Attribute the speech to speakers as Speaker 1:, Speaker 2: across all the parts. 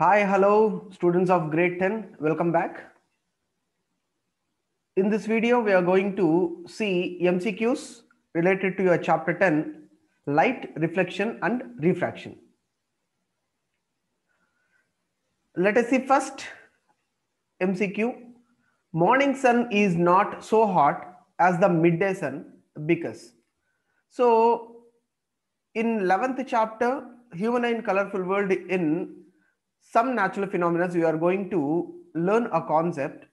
Speaker 1: Hi, hello, students of grade 10. Welcome back. In this video, we are going to see MCQs related to your chapter 10, light, reflection and refraction. Let us see first MCQ. Morning sun is not so hot as the midday sun because. So in 11th chapter, human and colorful world in some natural phenomena you are going to learn a concept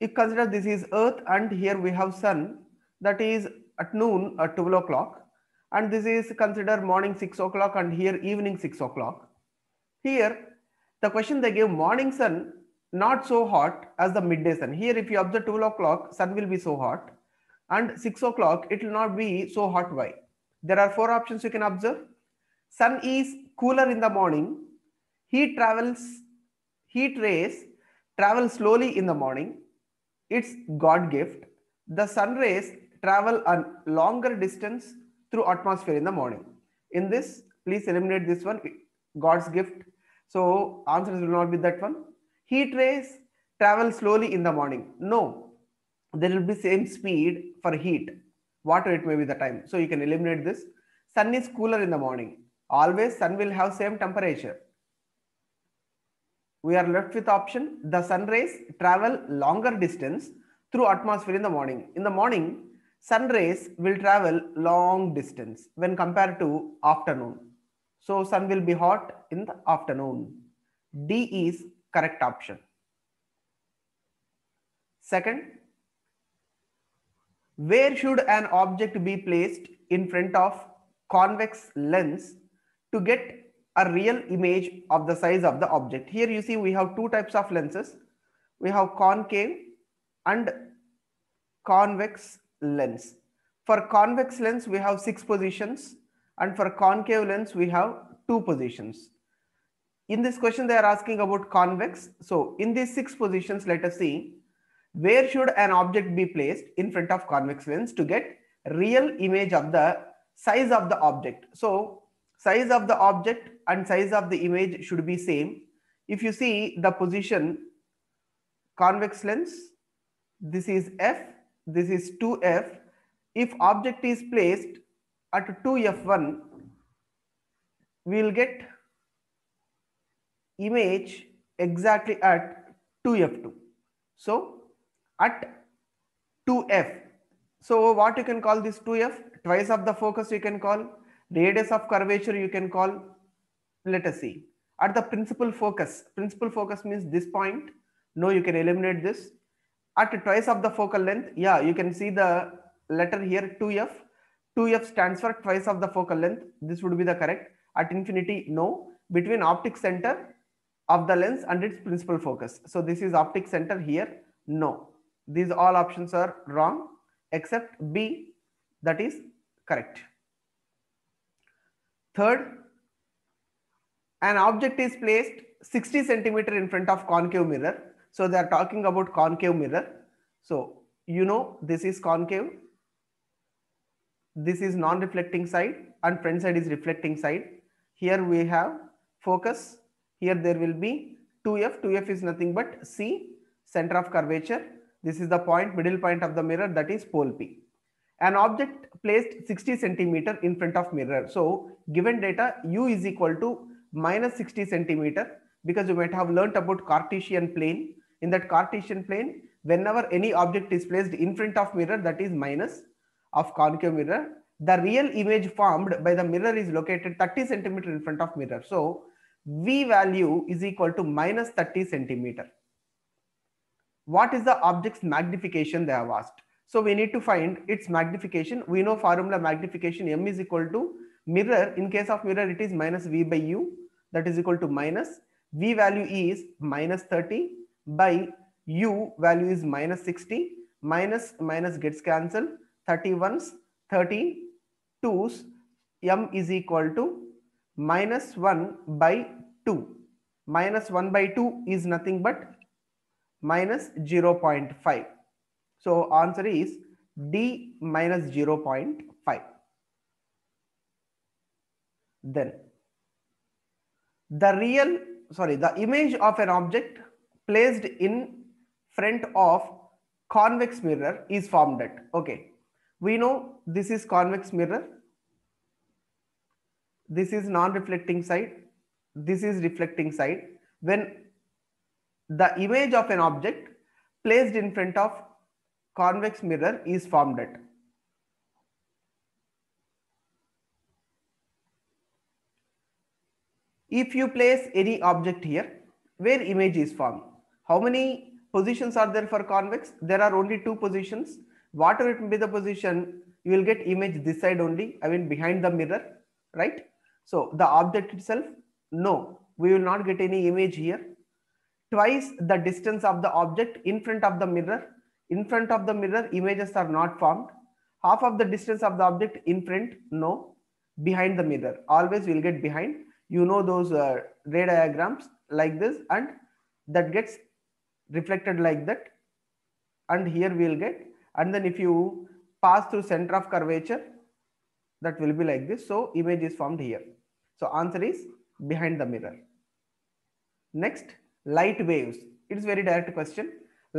Speaker 1: you consider this is earth and here we have sun that is at noon at uh, 12 o'clock and this is considered morning 6 o'clock and here evening 6 o'clock here the question they gave morning sun not so hot as the midday sun here if you observe 12 o'clock sun will be so hot and 6 o'clock it will not be so hot why there are four options you can observe sun is cooler in the morning Heat travels, heat rays travel slowly in the morning. It's God gift. The sun rays travel a longer distance through atmosphere in the morning. In this, please eliminate this one, God's gift. So answers will not be that one. Heat rays travel slowly in the morning. No, there will be same speed for heat. Water, it may be the time. So you can eliminate this. Sun is cooler in the morning. Always sun will have same temperature we are left with option the sun rays travel longer distance through atmosphere in the morning. In the morning, sun rays will travel long distance when compared to afternoon. So sun will be hot in the afternoon. D is correct option. Second, where should an object be placed in front of convex lens to get a real image of the size of the object. Here you see we have two types of lenses. We have concave and convex lens. For convex lens, we have six positions and for concave lens, we have two positions. In this question, they are asking about convex. So in these six positions, let us see where should an object be placed in front of convex lens to get real image of the size of the object. So size of the object and size of the image should be same. If you see the position convex lens, this is f, this is 2f. If object is placed at 2f1, we will get image exactly at 2f2. So at 2f. So what you can call this 2f? Twice of the focus you can call, radius of curvature you can call, let us see at the principal focus principal focus means this point no you can eliminate this at twice of the focal length yeah you can see the letter here 2f 2f stands for twice of the focal length this would be the correct at infinity no between optic center of the lens and its principal focus so this is optic center here no these all options are wrong except b that is correct third an object is placed 60 centimeter in front of concave mirror. So they are talking about concave mirror. So you know this is concave. This is non-reflecting side and front side is reflecting side. Here we have focus. Here there will be 2f. 2f is nothing but C, center of curvature. This is the point, middle point of the mirror that is pole P. An object placed 60 centimeter in front of mirror. So given data u is equal to minus 60 centimeter because you might have learnt about Cartesian plane. In that Cartesian plane, whenever any object is placed in front of mirror, that is minus of concave mirror, the real image formed by the mirror is located 30 centimeter in front of mirror. So V value is equal to minus 30 centimeter. What is the object's magnification they have asked? So we need to find its magnification. We know formula magnification M is equal to mirror. In case of mirror, it is minus V by U that is equal to minus V value is minus 30 by U value is minus 60 minus minus gets cancelled 31s 30 2s M is equal to minus 1 by 2 minus 1 by 2 is nothing but minus 0 0.5 so answer is D minus 0 0.5 then the real sorry the image of an object placed in front of convex mirror is formed at okay we know this is convex mirror this is non-reflecting side this is reflecting side when the image of an object placed in front of convex mirror is formed at If you place any object here, where image is formed, how many positions are there for convex? There are only two positions. Whatever it may be the position, you will get image this side only, I mean behind the mirror, right? So the object itself, no, we will not get any image here. Twice the distance of the object in front of the mirror, in front of the mirror images are not formed. Half of the distance of the object in front, no, behind the mirror, always we will get behind you know those uh, ray diagrams like this and that gets reflected like that and here we'll get and then if you pass through center of curvature that will be like this so image is formed here so answer is behind the mirror next light waves it's very direct question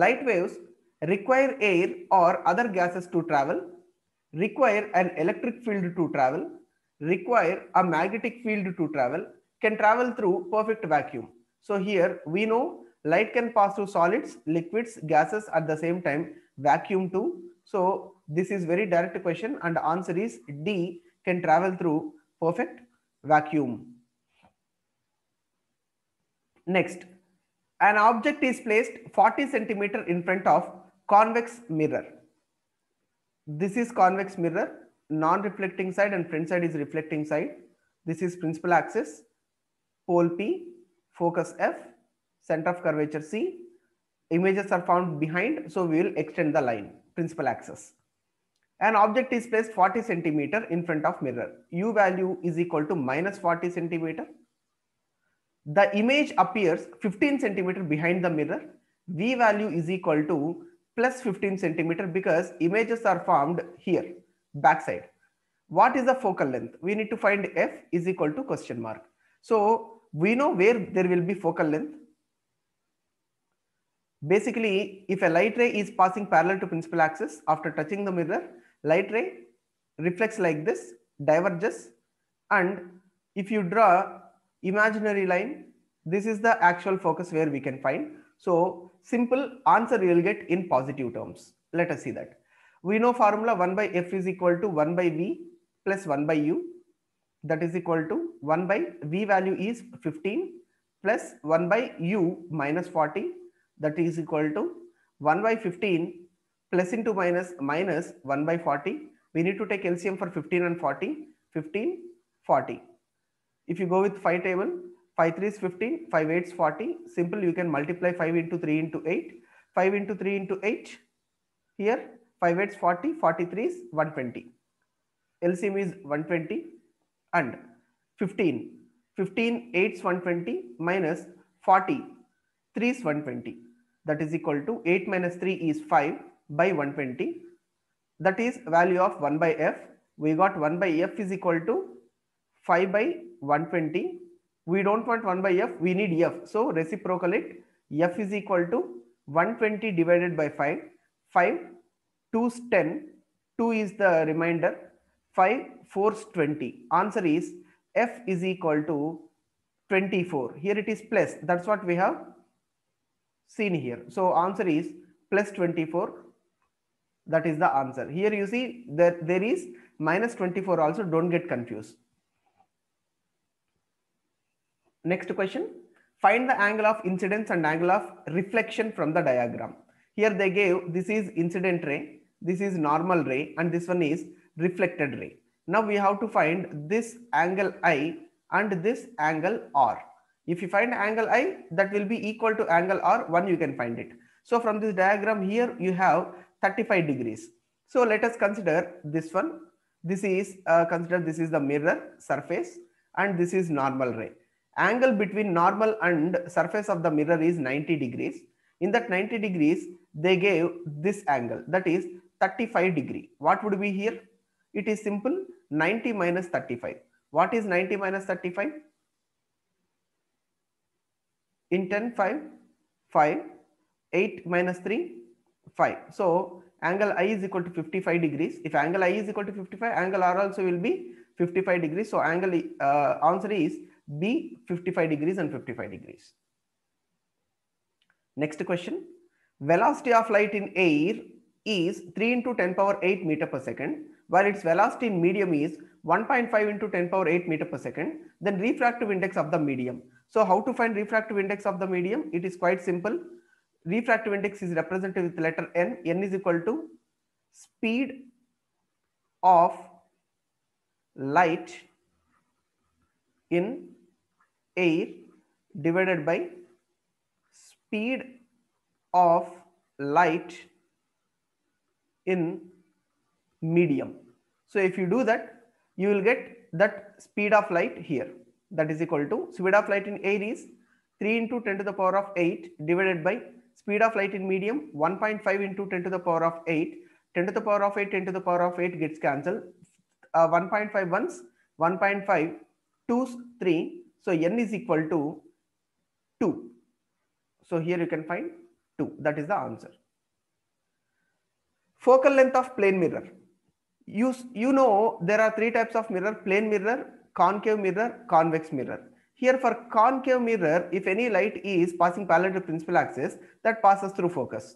Speaker 1: light waves require air or other gases to travel require an electric field to travel require a magnetic field to travel can travel through perfect vacuum. So here we know light can pass through solids, liquids, gases at the same time, vacuum too. So this is very direct question and answer is D can travel through perfect vacuum. Next, an object is placed 40 centimeter in front of convex mirror. This is convex mirror non-reflecting side and front side is reflecting side. This is principal axis, pole P, focus F, center of curvature C. Images are found behind, so we will extend the line, principal axis. An object is placed 40 centimeter in front of mirror. U value is equal to minus 40 centimeter. The image appears 15 centimeter behind the mirror. V value is equal to plus 15 centimeter because images are formed here backside. What is the focal length? We need to find f is equal to question mark. So we know where there will be focal length. Basically, if a light ray is passing parallel to principal axis after touching the mirror, light ray reflects like this, diverges. And if you draw imaginary line, this is the actual focus where we can find. So simple answer you will get in positive terms. Let us see that. We know formula 1 by F is equal to 1 by V plus 1 by U. That is equal to 1 by V value is 15 plus 1 by U minus 40. That is equal to 1 by 15 plus into minus minus 1 by 40. We need to take LCM for 15 and 40. 15, 40. If you go with 5 table, 5 3 is 15, 5 8 is 40. Simple, you can multiply 5 into 3 into 8. 5 into 3 into 8. Here, 5 8s 40, 43 is 120. LCM is 120 and 15. 15 8 is 120 minus 40 3 is 120 that is equal to 8 minus 3 is 5 by 120 that is value of 1 by f we got 1 by f is equal to 5 by 120 we don't want 1 by f we need f so reciprocal it f is equal to 120 divided by 5 5 is 10, 2 is the remainder, 5, is 20. Answer is F is equal to 24. Here it is plus, that's what we have seen here. So answer is plus 24, that is the answer. Here you see that there is minus 24 also, don't get confused. Next question, find the angle of incidence and angle of reflection from the diagram. Here they gave, this is incident ray this is normal ray and this one is reflected ray. Now we have to find this angle I and this angle R. If you find angle I, that will be equal to angle R, 1 you can find it. So from this diagram here, you have 35 degrees. So let us consider this one. This is, uh, consider this is the mirror surface and this is normal ray. Angle between normal and surface of the mirror is 90 degrees. In that 90 degrees, they gave this angle. That is 35 degree. What would be here? It is simple 90 minus 35. What is 90 minus 35? In 10, 5, 5, 8 minus 3, 5. So angle I is equal to 55 degrees. If angle I is equal to 55, angle R also will be 55 degrees. So angle uh, answer is B 55 degrees and 55 degrees. Next question. Velocity of light in air is 3 into 10 power 8 meter per second, while its velocity in medium is 1.5 into 10 power 8 meter per second, then refractive index of the medium. So how to find refractive index of the medium? It is quite simple. Refractive index is represented with letter n. n is equal to speed of light in air divided by speed of light in medium. So if you do that, you will get that speed of light here. That is equal to speed of light in air is 3 into 10 to the power of 8 divided by speed of light in medium 1.5 into 10 to the power of 8. 10 to the power of 8, 10 to the power of 8 gets cancelled. Uh, 1.5 once, 1.5, 2, 3. So n is equal to 2. So here you can find 2. That is the answer. Focal length of plane mirror. You, you know there are three types of mirror, plane mirror, concave mirror, convex mirror. Here for concave mirror, if any light is passing parallel to principal axis, that passes through focus.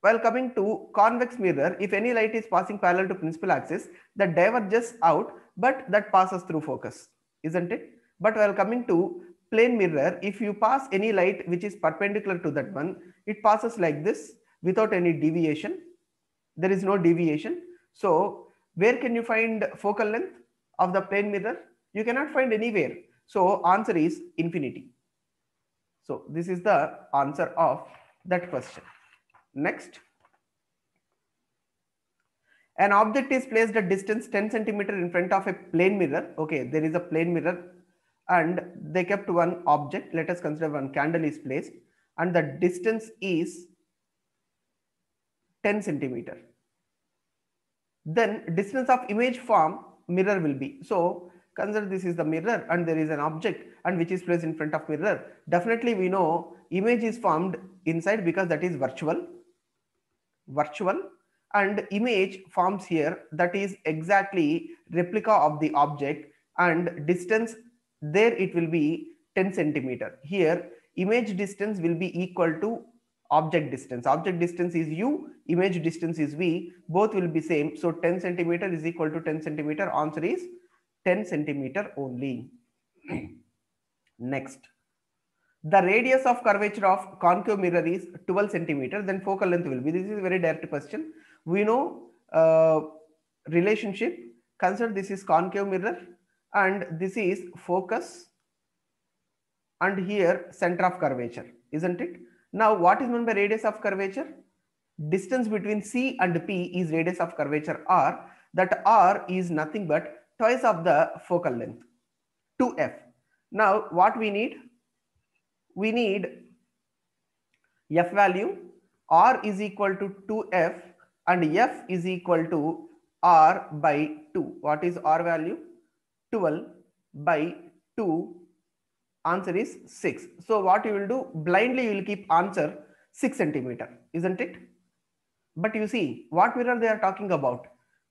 Speaker 1: While coming to convex mirror, if any light is passing parallel to principal axis, that diverges out, but that passes through focus, isn't it? But while coming to plane mirror, if you pass any light which is perpendicular to that one, it passes like this without any deviation. There is no deviation. So where can you find focal length of the plane mirror? You cannot find anywhere. So answer is infinity. So this is the answer of that question. Next. An object is placed at distance 10 centimeter in front of a plane mirror. Okay, there is a plane mirror and they kept one object. Let us consider one candle is placed and the distance is 10 centimeter. Then distance of image from mirror will be. So consider this is the mirror and there is an object and which is placed in front of mirror. Definitely we know image is formed inside because that is virtual. Virtual and image forms here that is exactly replica of the object and distance there it will be 10 centimeter. Here image distance will be equal to object distance. Object distance is u, image distance is v, both will be same. So 10 centimeter is equal to 10 centimeter. Answer is 10 centimeter only. Next. The radius of curvature of concave mirror is 12 centimeter, then focal length will be. This is a very direct question. We know uh, relationship. Consider this is concave mirror and this is focus and here center of curvature, isn't it? Now, what is meant by radius of curvature? Distance between C and P is radius of curvature R. That R is nothing but twice of the focal length, 2F. Now, what we need? We need F value, R is equal to 2F and F is equal to R by 2. What is R value? 12 by 2 Answer is 6. So what you will do, blindly you will keep answer 6 centimeter, isn't it? But you see, what mirror they are talking about?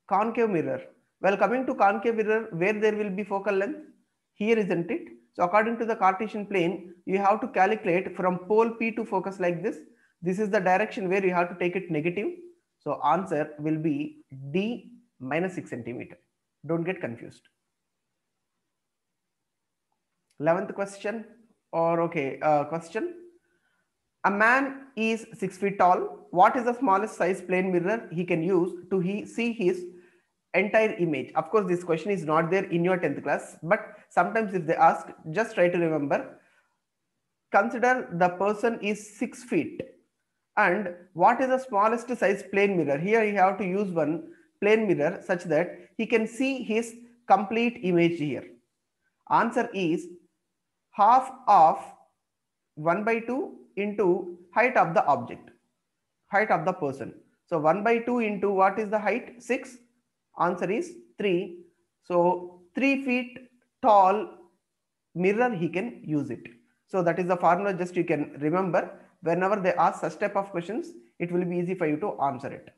Speaker 1: Concave mirror. Well, coming to concave mirror, where there will be focal length? Here, isn't it? So according to the Cartesian plane, you have to calculate from pole P to focus like this. This is the direction where you have to take it negative. So answer will be D minus 6 centimeter. Don't get confused. 11th question or okay, uh, question. A man is six feet tall. What is the smallest size plane mirror he can use to he see his entire image? Of course, this question is not there in your 10th class, but sometimes if they ask, just try to remember. Consider the person is six feet and what is the smallest size plane mirror? Here you have to use one plane mirror such that he can see his complete image here. Answer is half of 1 by 2 into height of the object, height of the person. So 1 by 2 into what is the height? 6. Answer is 3. So 3 feet tall mirror he can use it. So that is the formula just you can remember. Whenever they ask such type of questions, it will be easy for you to answer it.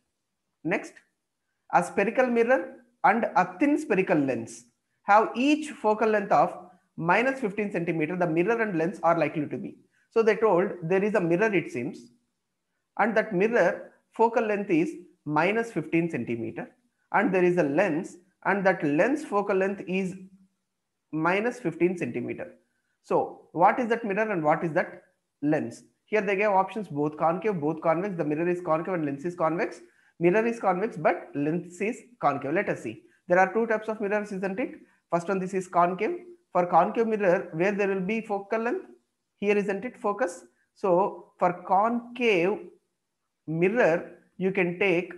Speaker 1: Next, a spherical mirror and a thin spherical lens have each focal length of minus 15 centimeter, the mirror and lens are likely to be. So they told there is a mirror it seems and that mirror focal length is minus 15 centimeter and there is a lens and that lens focal length is minus 15 centimeter. So what is that mirror and what is that lens? Here they gave options both concave, both convex, the mirror is concave and lens is convex. Mirror is convex but lens is concave. Let us see. There are two types of mirrors isn't it? First one this is concave for concave mirror where there will be focal length here isn't it focus so for concave mirror you can take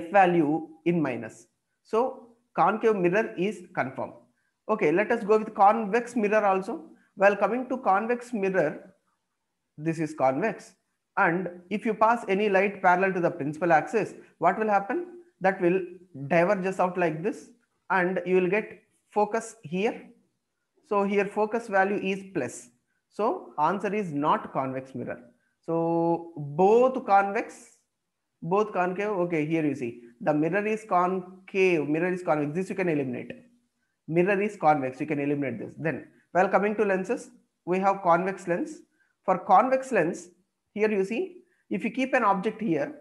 Speaker 1: f value in minus so concave mirror is confirmed okay let us go with convex mirror also while coming to convex mirror this is convex and if you pass any light parallel to the principal axis what will happen that will diverges out like this and you will get focus here so here focus value is plus. So answer is not convex mirror. So both convex, both concave. Okay, here you see the mirror is concave, mirror is convex. This you can eliminate. Mirror is convex, you can eliminate this. Then while coming to lenses, we have convex lens. For convex lens, here you see, if you keep an object here,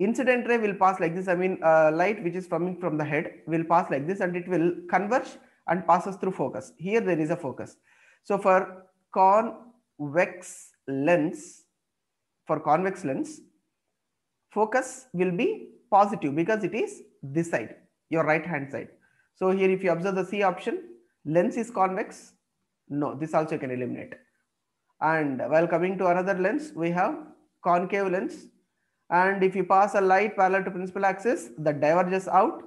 Speaker 1: incident ray will pass like this. I mean, uh, light which is coming from the head will pass like this and it will converge and passes through focus. Here there is a focus. So for convex lens, for convex lens, focus will be positive because it is this side, your right hand side. So here if you observe the C option, lens is convex. No, this also can eliminate. And while coming to another lens, we have concave lens. And if you pass a light parallel to principal axis, that diverges out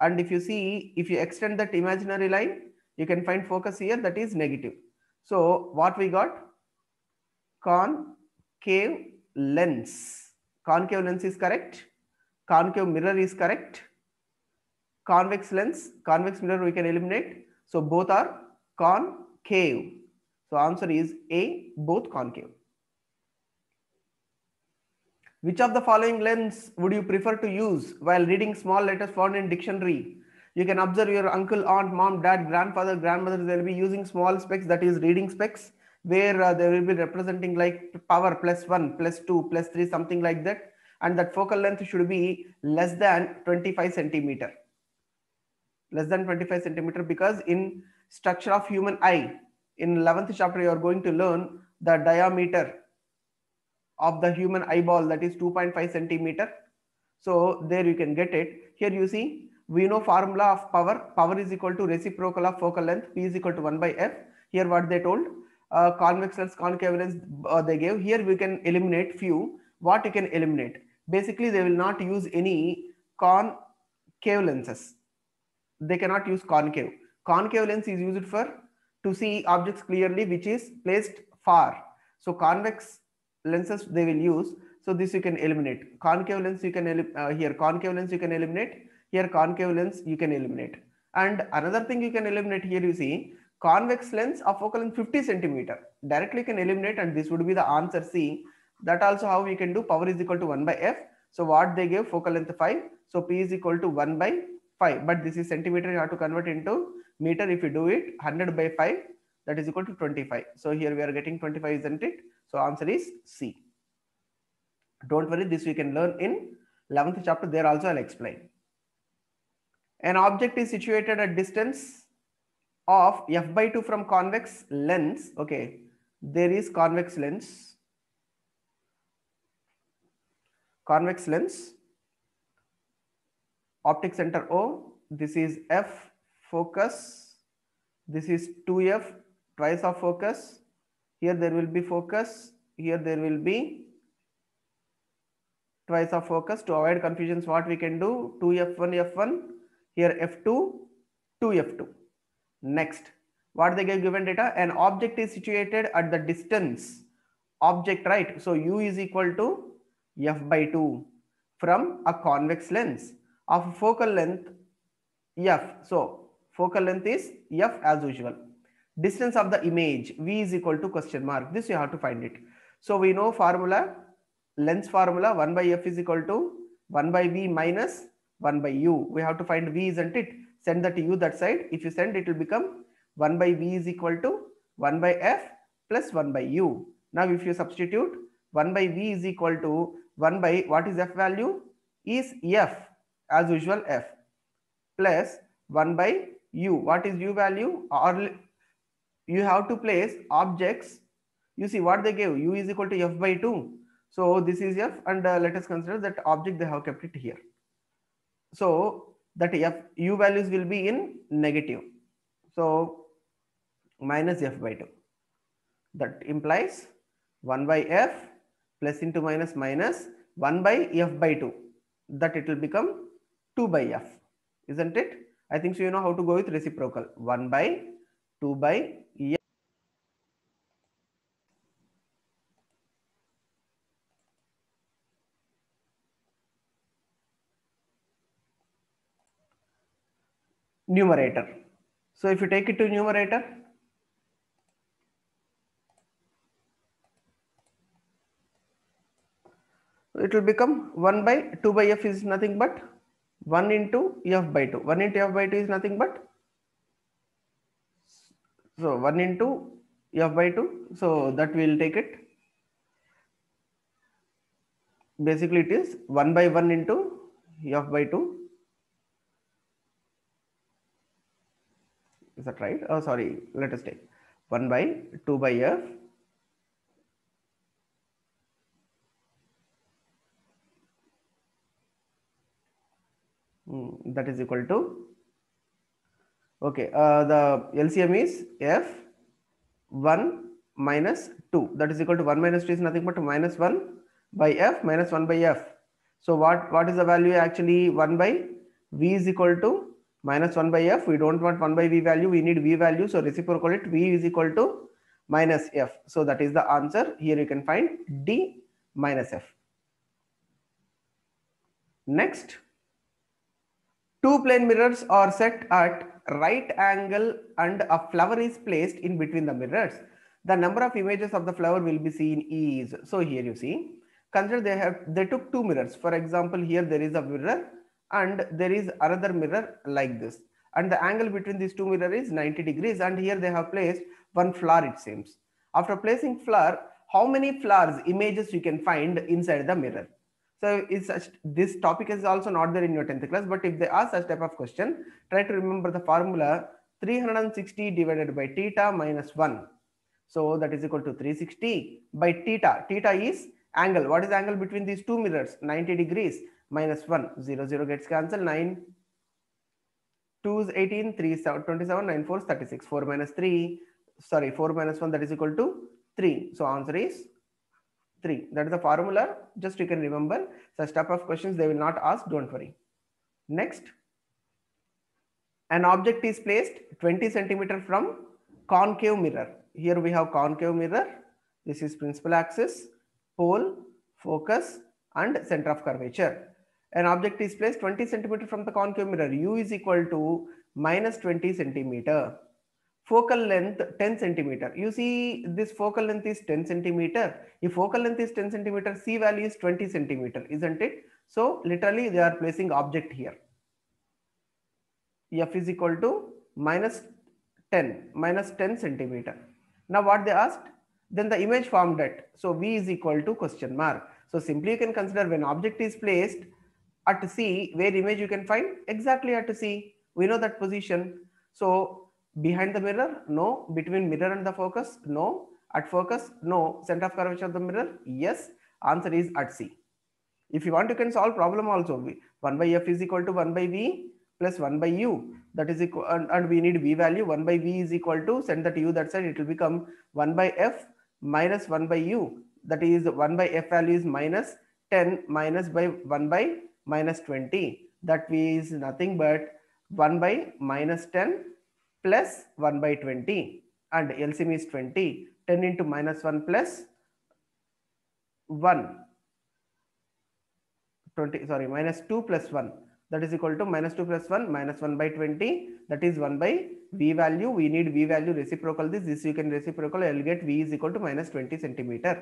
Speaker 1: and if you see, if you extend that imaginary line, you can find focus here that is negative. So what we got? Concave lens. Concave lens is correct. Concave mirror is correct. Convex lens, convex mirror we can eliminate. So both are concave. So answer is A, both concave. Which of the following lens would you prefer to use while reading small letters found in dictionary? You can observe your uncle, aunt, mom, dad, grandfather, grandmother. They'll be using small specs, that is reading specs, where uh, they will be representing like power plus one, plus two, plus three, something like that. And that focal length should be less than 25 centimeter. Less than 25 centimeter because in structure of human eye, in 11th chapter, you are going to learn the diameter of the human eyeball that is 2.5 centimeter. So there you can get it. Here you see we know formula of power. Power is equal to reciprocal of focal length. P is equal to 1 by F. Here what they told. Uh, convex lens, concave lens uh, they gave. Here we can eliminate few. What you can eliminate? Basically they will not use any concave lenses. They cannot use concave. Concave lens is used for to see objects clearly which is placed far. So convex lenses they will use. So this you can eliminate. Concave lens you can uh, here concave lens you can eliminate. Here concave lens you can eliminate. And another thing you can eliminate here you see convex lens of focal length 50 centimeter. Directly can eliminate and this would be the answer C. That also how we can do power is equal to 1 by F. So what they give focal length 5. So P is equal to 1 by 5. But this is centimeter you have to convert into meter if you do it 100 by 5 that is equal to 25. So here we are getting 25 isn't it? So answer is C. Don't worry, this we can learn in 11th chapter. There also I'll explain. An object is situated at distance of f by 2 from convex lens. Okay, there is convex lens. Convex lens. Optic center O. This is F focus. This is 2F, twice of focus here there will be focus. Here there will be twice of focus. To avoid confusions, what we can do? 2F1, F1. Here F2, 2F2. Next, what they give given data? An object is situated at the distance. Object, right? So U is equal to F by 2 from a convex lens of focal length F. So focal length is F as usual distance of the image v is equal to question mark this you have to find it so we know formula lens formula 1 by f is equal to 1 by v minus 1 by u we have to find v isn't it send that to u that side if you send it will become 1 by v is equal to 1 by f plus 1 by u now if you substitute 1 by v is equal to 1 by what is f value is f as usual f plus 1 by u what is u value or you have to place objects. You see what they gave u is equal to f by 2. So this is f and uh, let us consider that object they have kept it here. So that f u values will be in negative. So minus f by 2 that implies 1 by f plus into minus minus 1 by f by 2 that it will become 2 by f isn't it i think so you know how to go with reciprocal 1 by 2 by numerator. So if you take it to numerator, it will become 1 by 2 by f is nothing but 1 into f by 2. 1 into f by 2 is nothing but so 1 into f by 2. So that we will take it. Basically it is 1 by 1 into f by 2 Is that right? Oh, sorry. Let us take 1 by 2 by f Mm, that is equal to okay uh, the LCM is f 1 minus 2 that is equal to 1 minus 2 is nothing but minus 1 by f minus 1 by f so what what is the value actually 1 by v is equal to minus 1 by f. We don't want 1 by v value. We need v value. So reciprocal it v is equal to minus f. So that is the answer. Here you can find d minus f. Next, two plane mirrors are set at right angle and a flower is placed in between the mirrors. The number of images of the flower will be seen is. So here you see, consider they have, they took two mirrors. For example, here there is a mirror and there is another mirror like this and the angle between these two mirror is 90 degrees and here they have placed one flower it seems after placing flower how many flowers images you can find inside the mirror so such, this topic is also not there in your 10th class but if they ask such type of question try to remember the formula 360 divided by theta minus 1 so that is equal to 360 by theta theta is angle what is angle between these two mirrors 90 degrees minus 1 0 0 gets cancelled 9 2 is 18 3 is 27 9 4 is 36 4 minus 3 sorry 4 minus 1 that is equal to 3 so answer is 3 that is the formula just you can remember such type of questions they will not ask don't worry next an object is placed 20 centimeter from concave mirror here we have concave mirror this is principal axis pole focus and center of curvature an object is placed 20 centimeter from the concave mirror, u is equal to minus 20 centimeter. Focal length 10 centimeter. You see this focal length is 10 centimeter. If focal length is 10 centimeter, C value is 20 centimeter, isn't it? So literally they are placing object here. F is equal to minus 10, minus 10 centimeter. Now what they asked? Then the image formed at. So V is equal to question mark. So simply you can consider when object is placed, at C where image you can find exactly at C. We know that position. So behind the mirror, no. Between mirror and the focus, no. At focus, no. Center of curvature of the mirror, yes. Answer is at C. If you want, you can solve problem also. 1 by F is equal to 1 by V plus 1 by U. That is equal, and, and we need V value. 1 by V is equal to, send that U that side, it will become 1 by F minus 1 by U. That is 1 by F value is minus 10 minus by 1 by minus 20 that v is nothing but 1 by minus 10 plus 1 by 20 and LCM is 20 10 into minus 1 plus 1 20 sorry minus 2 plus 1 that is equal to minus 2 plus 1 minus 1 by 20 that is 1 by v value we need v value reciprocal this this you can reciprocal i'll get v is equal to minus 20 centimeter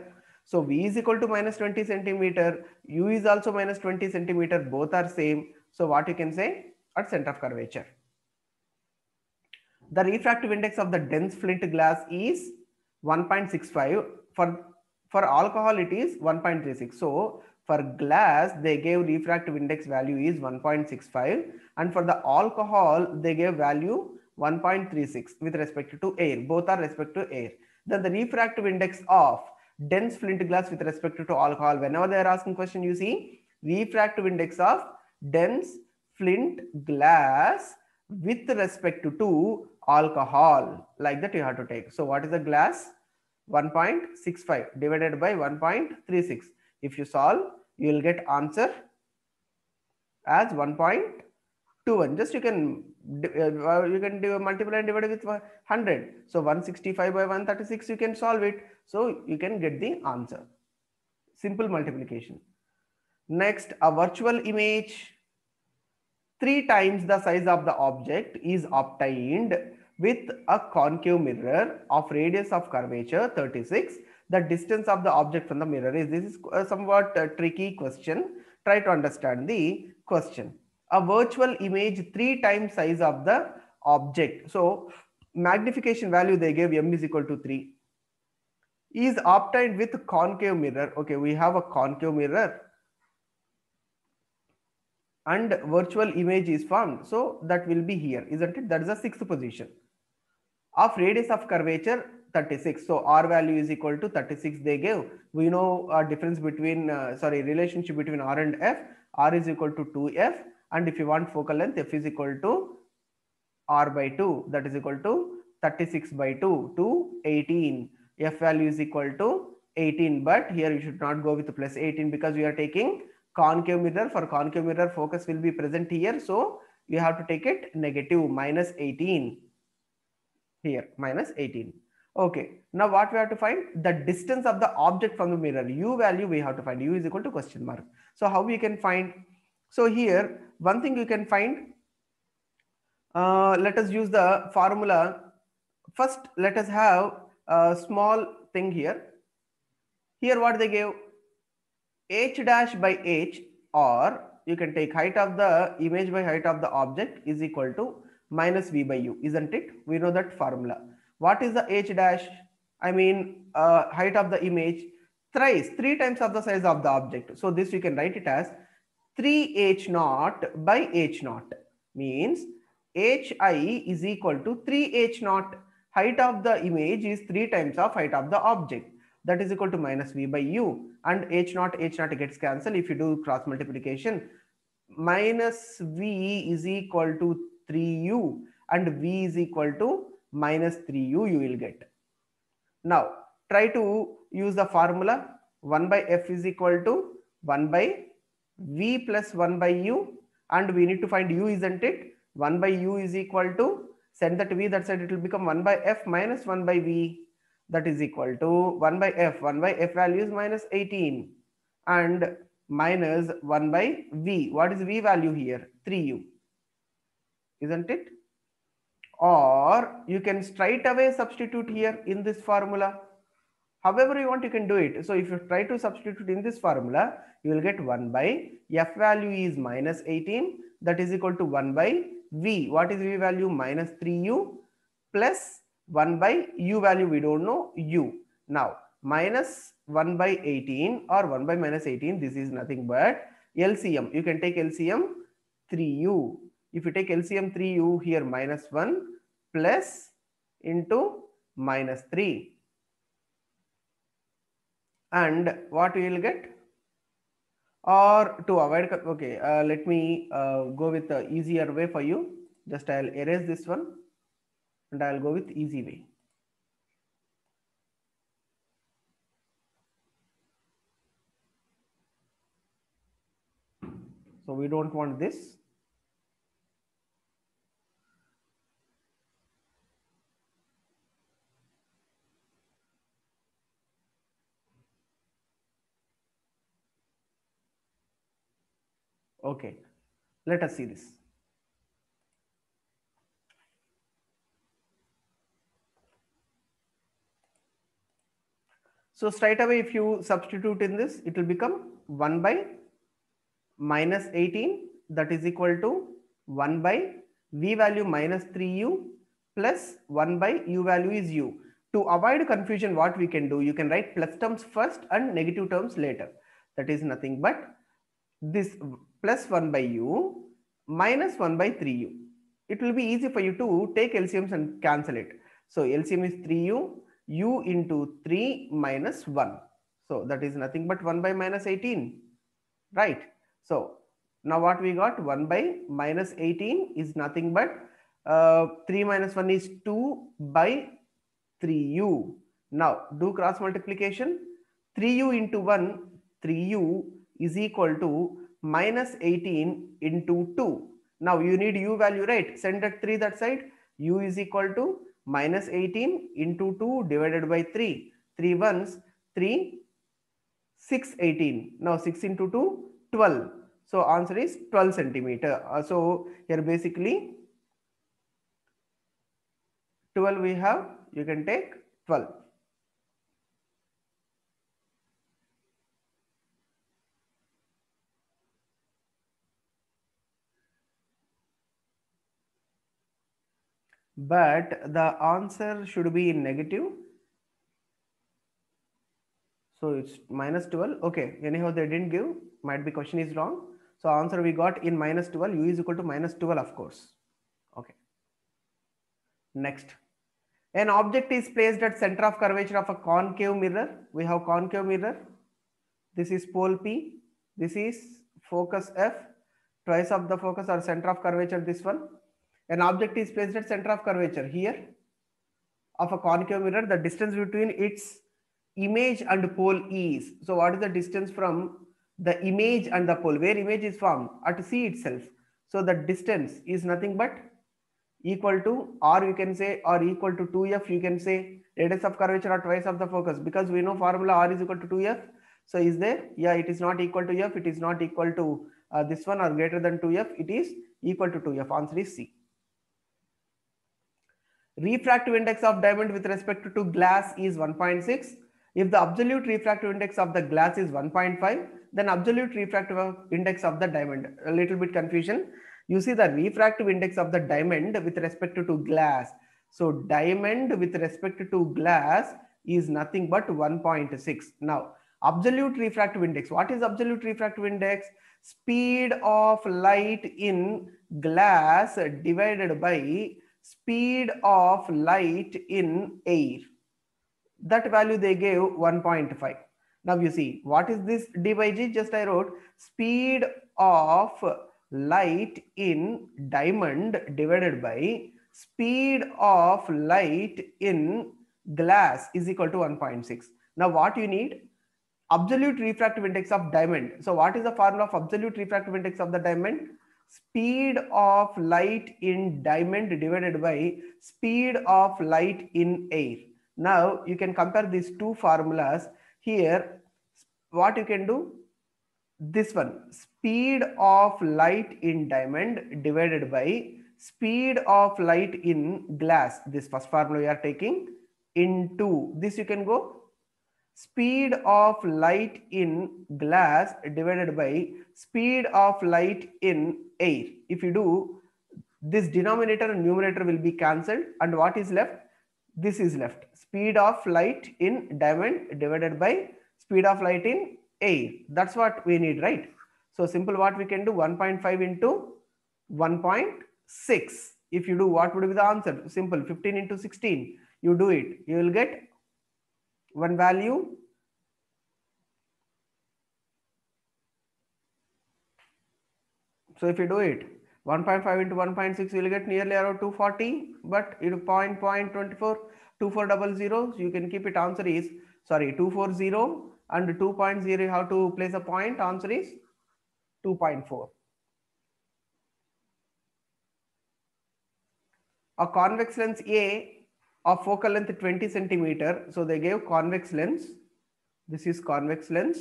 Speaker 1: so V is equal to minus 20 centimeter, U is also minus 20 centimeter, both are same. So what you can say at center of curvature. The refractive index of the dense flint glass is 1.65 for, for alcohol it is 1.36. So for glass they gave refractive index value is 1.65 and for the alcohol they gave value 1.36 with respect to air both are respect to air then the refractive index of dense flint glass with respect to alcohol. Whenever they are asking question, you see refractive index of dense flint glass with respect to alcohol. Like that you have to take. So what is the glass? 1.65 divided by 1.36. If you solve, you will get answer as 1.21. Just you can uh, you can do multiply and divide with 100. So 165 by 136, you can solve it. So you can get the answer. Simple multiplication. Next, a virtual image three times the size of the object is obtained with a concave mirror of radius of curvature 36. The distance of the object from the mirror is, this is uh, somewhat uh, tricky question. Try to understand the question. A virtual image three times size of the object. So magnification value they gave m is equal to 3 is obtained with concave mirror. Okay, we have a concave mirror and virtual image is formed. So that will be here, isn't it? That is the sixth position of radius of curvature 36. So R value is equal to 36 they gave. We know a difference between, uh, sorry, relationship between R and F. R is equal to 2F. And if you want focal length, F is equal to R by 2. That is equal to 36 by 2 to 18. F value is equal to 18, but here you should not go with plus 18 because we are taking concave mirror. For concave mirror, focus will be present here. So you have to take it negative minus 18 here, minus 18. Okay, now what we have to find? The distance of the object from the mirror, u value we have to find, u is equal to question mark. So how we can find? So here, one thing you can find, uh, let us use the formula. First, let us have a small thing here. Here what they gave h dash by h or you can take height of the image by height of the object is equal to minus v by u isn't it we know that formula what is the h dash i mean uh, height of the image thrice three times of the size of the object so this you can write it as 3h naught by h naught means hi is equal to 3h naught height of the image is 3 times of height of the object that is equal to minus v by u and h naught h naught gets cancelled if you do cross multiplication minus v is equal to 3u and v is equal to minus 3u you will get now try to use the formula 1 by f is equal to 1 by v plus 1 by u and we need to find u isn't it 1 by u is equal to send that v that side it will become 1 by f minus 1 by v that is equal to 1 by f 1 by f value is minus 18 and minus 1 by v what is v value here 3u isn't it or you can straight away substitute here in this formula however you want you can do it so if you try to substitute in this formula you will get 1 by f value is minus 18 that is equal to 1 by V. What is V value? Minus 3U plus 1 by U value. We don't know U. Now, minus 1 by 18 or 1 by minus 18. This is nothing but LCM. You can take LCM 3U. If you take LCM 3U here minus 1 plus into minus 3. And what we will get? or to avoid okay uh, let me uh, go with the easier way for you just i'll erase this one and i'll go with easy way so we don't want this Okay, let us see this. So straight away, if you substitute in this, it will become 1 by minus 18 that is equal to 1 by v value minus 3u plus 1 by u value is u. To avoid confusion, what we can do, you can write plus terms first and negative terms later. That is nothing but this plus 1 by u minus 1 by 3u. It will be easy for you to take LCMs and cancel it. So LCM is 3u, u into 3 minus 1. So that is nothing but 1 by minus 18, right? So now what we got 1 by minus 18 is nothing but uh, 3 minus 1 is 2 by 3u. Now do cross multiplication 3u into 1, 3u is equal to minus 18 into 2. Now you need u value, right? Send that 3 that side. u is equal to minus 18 into 2 divided by 3. 3 ones, 3, 6, 18. Now 6 into 2, 12. So answer is 12 centimeter. Uh, so here basically 12 we have, you can take 12. but the answer should be negative. So it's minus 12. Okay, anyhow, they didn't give, might be question is wrong. So answer we got in minus 12, u is equal to minus 12, of course. Okay. Next, an object is placed at center of curvature of a concave mirror. We have concave mirror. This is pole P. This is focus F. Twice of the focus or center of curvature, this one. An object is placed at center of curvature here of a concave mirror. The distance between its image and pole is. So what is the distance from the image and the pole where image is formed at C itself. So the distance is nothing but equal to or you can say or equal to 2f you can say radius of curvature or twice of the focus because we know formula r is equal to 2f. So is there? Yeah, it is not equal to f. It is not equal to uh, this one or greater than 2f. It is equal to 2f. Answer is C refractive index of diamond with respect to glass is 1.6 if the absolute refractive index of the glass is 1.5 then absolute refractive index of the diamond a little bit confusion you see the refractive index of the diamond with respect to glass so diamond with respect to glass is nothing but 1.6 now absolute refractive index what is absolute refractive index speed of light in glass divided by speed of light in air. That value they gave 1.5. Now you see, what is this d by g? Just I wrote speed of light in diamond divided by speed of light in glass is equal to 1.6. Now what you need? Absolute refractive index of diamond. So what is the formula of absolute refractive index of the diamond? speed of light in diamond divided by speed of light in air. Now you can compare these two formulas here. What you can do? This one speed of light in diamond divided by speed of light in glass. This first formula you are taking into this you can go speed of light in glass divided by speed of light in air. If you do, this denominator and numerator will be cancelled and what is left? This is left. Speed of light in diamond divided by speed of light in air. That's what we need, right? So simple what we can do 1.5 into 1.6. If you do, what would be the answer? Simple 15 into 16. You do it, you will get one value so if you do it 1.5 into 1.6 you will get nearly around 240 but you know 0 2400 so you can keep it answer is sorry 240 and 2.0 you have to place a point answer is 2.4 a convex lens a of focal length 20 centimeter. So they gave convex lens. This is convex lens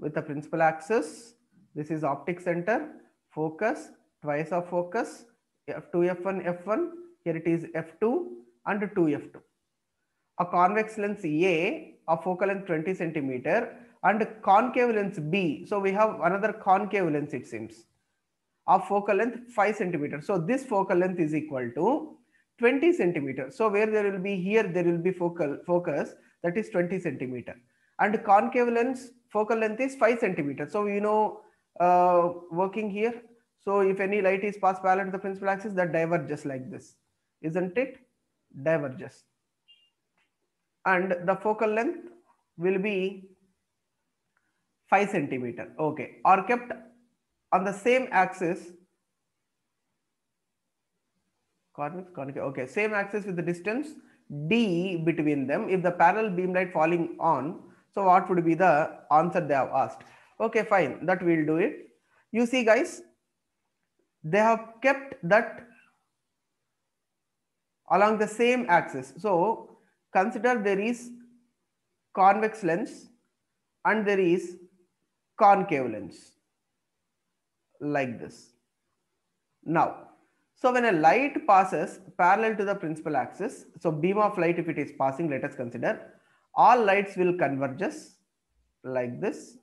Speaker 1: with a principal axis. This is optic center, focus, twice of focus, F2, F1, F1. Here it is F2 and 2F2. A convex lens A of focal length 20 centimeter and concave lens B. So we have another concave lens it seems of focal length 5 centimeter. So this focal length is equal to 20 centimeter. So where there will be here, there will be focal focus that is 20 centimeter and concave lens focal length is 5 centimeter. So you know uh, working here. So if any light is passed parallel to the principal axis that diverges like this, isn't it? Diverges. And the focal length will be 5 centimeter. Okay. Or kept on the same axis Convex, concave. Okay, same axis with the distance d between them. If the parallel beam light falling on, so what would be the answer they have asked? Okay, fine. That we'll do it. You see, guys, they have kept that along the same axis. So consider there is convex lens and there is concave lens like this. Now, so when a light passes parallel to the principal axis, so beam of light if it is passing, let us consider, all lights will converges like this.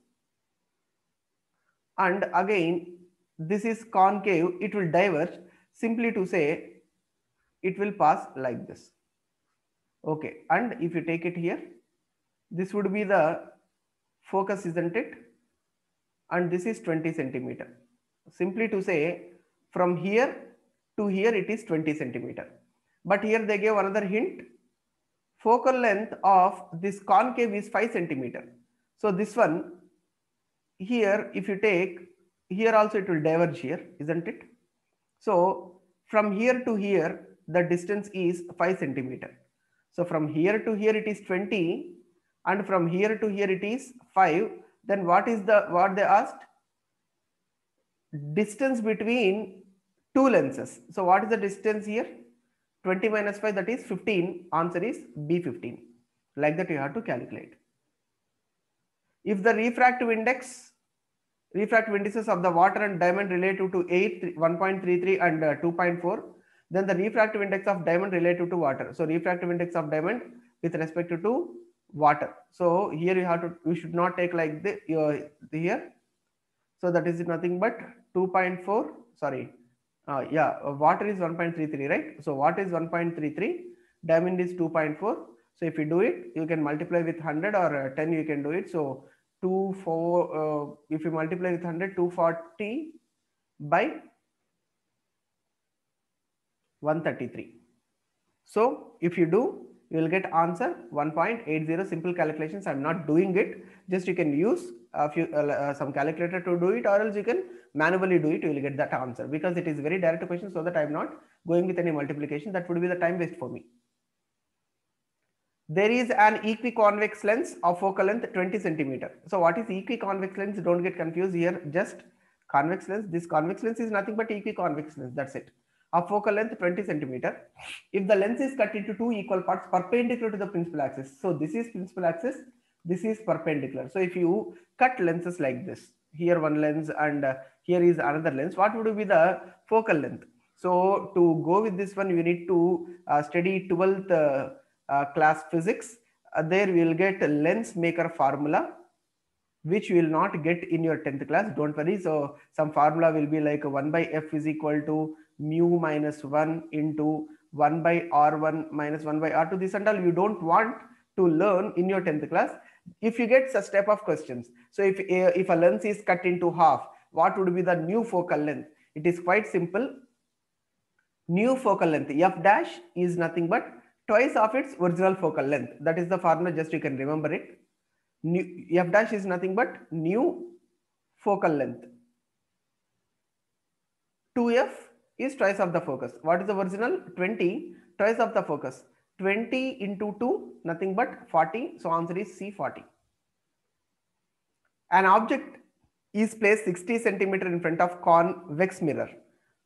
Speaker 1: And again, this is concave, it will diverge simply to say it will pass like this. Okay, and if you take it here, this would be the focus, isn't it? And this is 20 centimeter. Simply to say from here to here it is 20 centimeter. But here they gave another hint. Focal length of this concave is 5 centimeter. So this one here, if you take here also it will diverge here, isn't it? So from here to here, the distance is 5 centimeter. So from here to here it is 20 and from here to here it is 5. Then what is the what they asked? Distance between two lenses. So what is the distance here? 20 minus 5 that is 15 answer is B15 like that you have to calculate. If the refractive index refractive indices of the water and diamond relative to 8 1.33 and uh, 2.4 then the refractive index of diamond relative to water. So refractive index of diamond with respect to water. So here you have to you should not take like the uh, here. So that is nothing but 2.4 sorry uh, yeah, uh, water is 1.33, right? So water is 1.33, diamond is 2.4. So if you do it, you can multiply with 100 or uh, 10, you can do it. So 2, 4, uh, if you multiply with 100, 240 by 133. So if you do, you will get answer 1.80 simple calculations. I'm not doing it. Just you can use a few, uh, some calculator to do it or else you can manually do it, you will get that answer because it is very direct question so that I'm not going with any multiplication. That would be the time waste for me. There is an equiconvex lens of focal length 20 centimeter. So what is equiconvex lens? Don't get confused here. Just convex lens. This convex lens is nothing but equiconvex lens. That's it. Of focal length 20 centimeter. If the lens is cut into two equal parts perpendicular to the principal axis. So this is principal axis. This is perpendicular. So if you cut lenses like this, here one lens and uh, here is another lens what would be the focal length so to go with this one you need to uh, study 12th uh, class physics there we will get lens maker formula which you will not get in your 10th class don't worry so some formula will be like 1 by f is equal to mu minus 1 into 1 by r1 minus 1 by r2 this and all you don't want to learn in your 10th class if you get such type of questions, so if eh, if a lens is cut into half, what would be the new focal length? It is quite simple. New focal length f dash is nothing but twice of its original focal length. That is the formula. Just you can remember it. New, f dash is nothing but new focal length. 2f is twice of the focus. What is the original? 20 twice of the focus. 20 into 2, nothing but 40. So answer is C, 40. An object is placed 60 centimeter in front of convex mirror.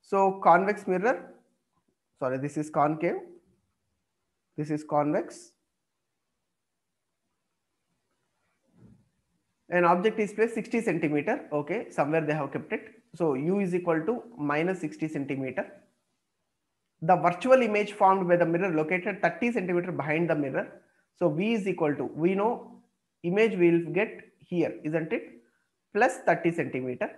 Speaker 1: So convex mirror, sorry, this is concave. This is convex. An object is placed 60 centimeter. Okay, somewhere they have kept it. So u is equal to minus 60 centimeter the virtual image formed by the mirror located 30 centimeter behind the mirror. So V is equal to, we know image we will get here, isn't it? Plus 30 centimeter.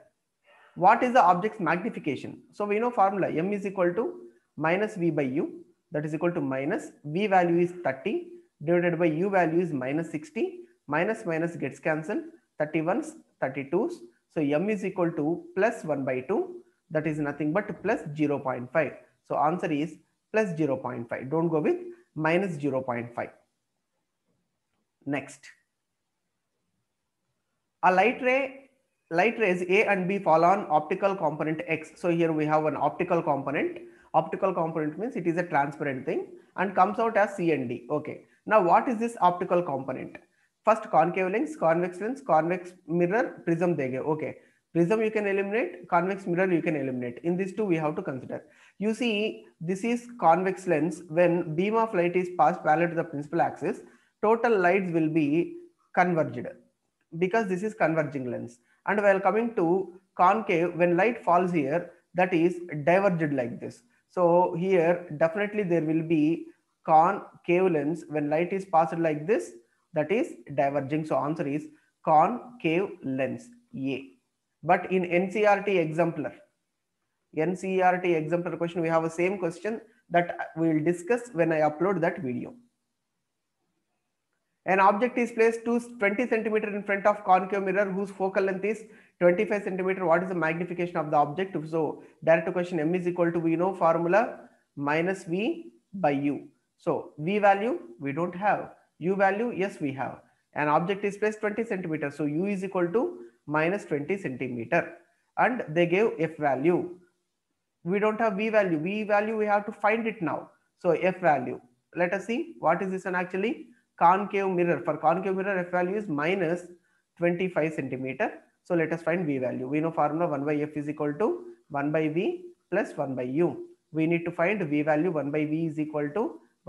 Speaker 1: What is the object's magnification? So we know formula M is equal to minus V by U that is equal to minus V value is 30 divided by U value is minus 60 minus minus gets cancelled 31s 32s. So M is equal to plus 1 by 2 that is nothing but plus 0.5. So answer is plus 0.5. Don't go with minus 0.5. Next. A light ray, light rays A and B fall on optical component X. So here we have an optical component. Optical component means it is a transparent thing and comes out as C and D. Okay. Now what is this optical component? First concave lens, convex lens, convex mirror, prism they give. Okay prism you can eliminate convex mirror you can eliminate in these two we have to consider you see this is convex lens when beam of light is passed parallel to the principal axis total lights will be converged because this is converging lens and while coming to concave when light falls here that is diverged like this so here definitely there will be concave lens when light is passed like this that is diverging so answer is concave lens a but in NCRT exemplar, NCRT exemplar question, we have a same question that we will discuss when I upload that video. An object is placed to 20 centimeter in front of concave mirror whose focal length is 25 centimeter. What is the magnification of the object? So direct question M is equal to we know formula minus V by U. So V value we don't have. U value yes we have. An object is placed 20 centimeter. So U is equal to minus 20 centimeter and they gave f value. We don't have v value. v value we have to find it now. So f value. Let us see what is this one actually concave mirror. For concave mirror f value is minus 25 centimeter. So let us find v value. We know formula 1 by f is equal to 1 by v plus 1 by u. We need to find v value 1 by v is equal to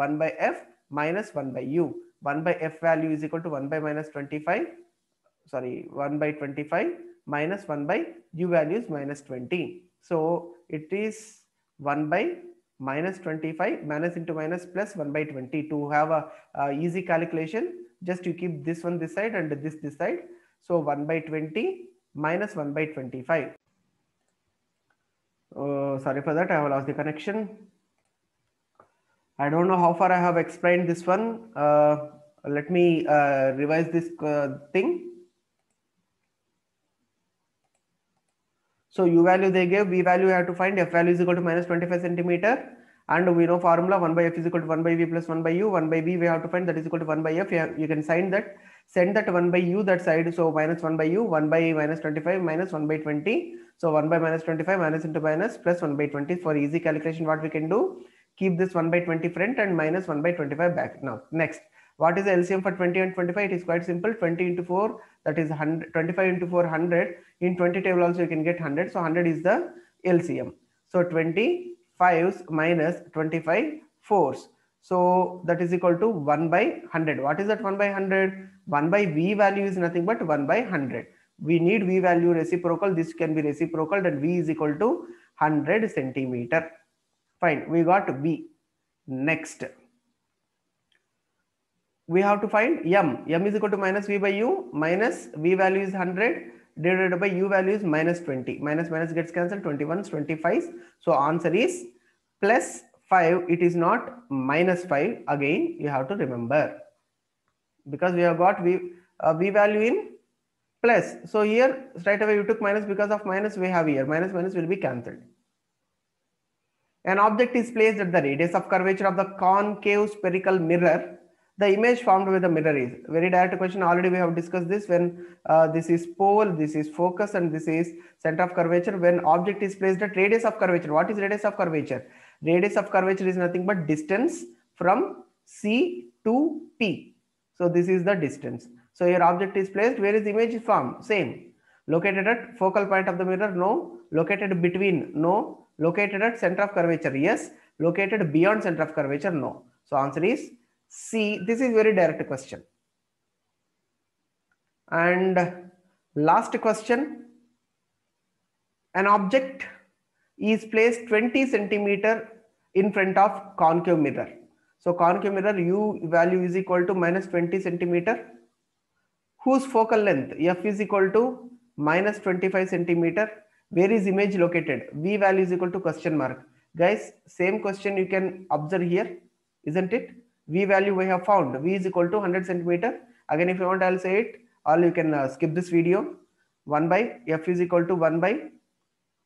Speaker 1: 1 by f minus 1 by u. 1 by f value is equal to 1 by minus 25 sorry 1 by 25 minus 1 by u value is minus 20 so it is 1 by minus 25 minus into minus plus 1 by 20 to have a, a easy calculation just you keep this one this side and this this side so 1 by 20 minus 1 by 25 uh, sorry for that i have lost the connection i don't know how far i have explained this one uh, let me uh, revise this uh, thing So u value they gave, v value we have to find, f value is equal to minus 25 centimeter. And we know formula 1 by f is equal to 1 by v plus 1 by u, 1 by v we have to find that is equal to 1 by f. You, have, you can sign that, send that 1 by u that side. So minus 1 by u, 1 by minus 25 minus 1 by 20. So 1 by minus 25 minus into minus plus 1 by 20 for easy calculation what we can do. Keep this 1 by 20 front and minus 1 by 25 back. Now next, what is the LCM for 20 and 25? It is quite simple 20 into 4 that is 25 into 400 in 20 table also you can get 100 so 100 is the lcm so 25 minus 25 fours so that is equal to 1 by 100 what is that 1 by 100 1 by v value is nothing but 1 by 100 we need v value reciprocal this can be reciprocal that v is equal to 100 centimeter fine we got v next we have to find m m is equal to minus v by u minus v value is 100 divided by u value is minus 20 minus minus gets cancelled 21 is 25 so answer is plus 5 it is not minus 5 again you have to remember because we have got v uh, v value in plus so here straight away you took minus because of minus we have here minus minus will be cancelled an object is placed at the radius of curvature of the concave spherical mirror the image formed with the mirror is very direct question already we have discussed this when uh, this is pole this is focus and this is center of curvature when object is placed at radius of curvature what is radius of curvature radius of curvature is nothing but distance from c to p so this is the distance so your object is placed where is image formed same located at focal point of the mirror no located between no located at center of curvature yes located beyond center of curvature no so answer is see this is very direct question and last question an object is placed 20 centimeter in front of concave mirror so concave mirror u value is equal to minus 20 centimeter whose focal length f is equal to minus 25 centimeter where is image located v value is equal to question mark guys same question you can observe here isn't it V value we have found. V is equal to 100 centimeter. Again, if you want, I'll say it or you can uh, skip this video. 1 by F is equal to 1 by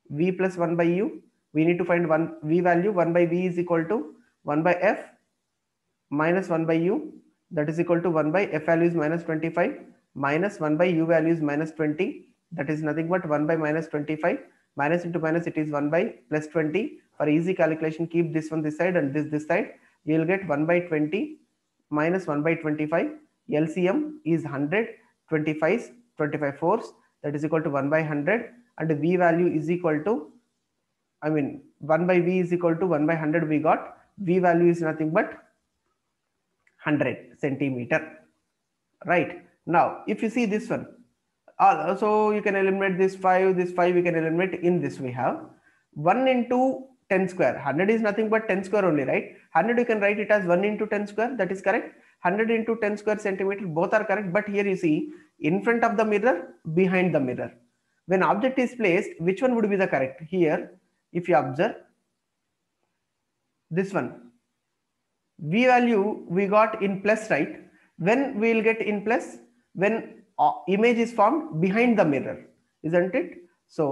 Speaker 1: V plus 1 by U. We need to find one V value. 1 by V is equal to 1 by F minus 1 by U. That is equal to 1 by F value is minus 25 minus 1 by U value is minus 20. That is nothing but 1 by minus 25 minus into minus it is 1 by plus 20 for easy calculation keep this one this side and this this side you will get 1 by 20 minus 1 by 25. LCM is 100, 25s, 25 fours, that is equal to 1 by 100 and V value is equal to, I mean 1 by V is equal to 1 by 100 we got, V value is nothing but 100 centimeter, right? Now, if you see this one, also uh, you can eliminate this 5, this 5 you can eliminate in this we have 1 into 10 square 100 is nothing but 10 square only right 100 you can write it as 1 into 10 square that is correct 100 into 10 square centimeter both are correct but here you see in front of the mirror behind the mirror when object is placed which one would be the correct here if you observe this one v value we got in plus right when we will get in plus when uh, image is formed behind the mirror isn't it so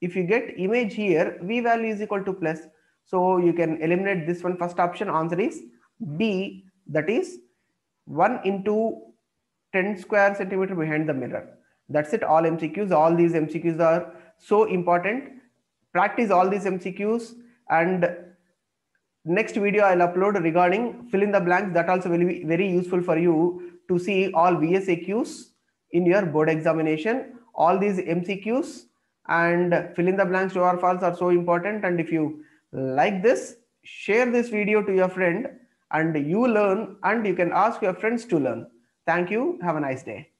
Speaker 1: if you get image here, V value is equal to plus. So you can eliminate this one. First option answer is B, that is 1 into 10 square centimeter behind the mirror. That's it, all MCQs. All these MCQs are so important. Practice all these MCQs and next video I'll upload regarding fill in the blanks. That also will be very useful for you to see all VSAQs in your board examination. All these MCQs and fill in the blanks to or false are so important and if you like this share this video to your friend and you learn and you can ask your friends to learn thank you have a nice day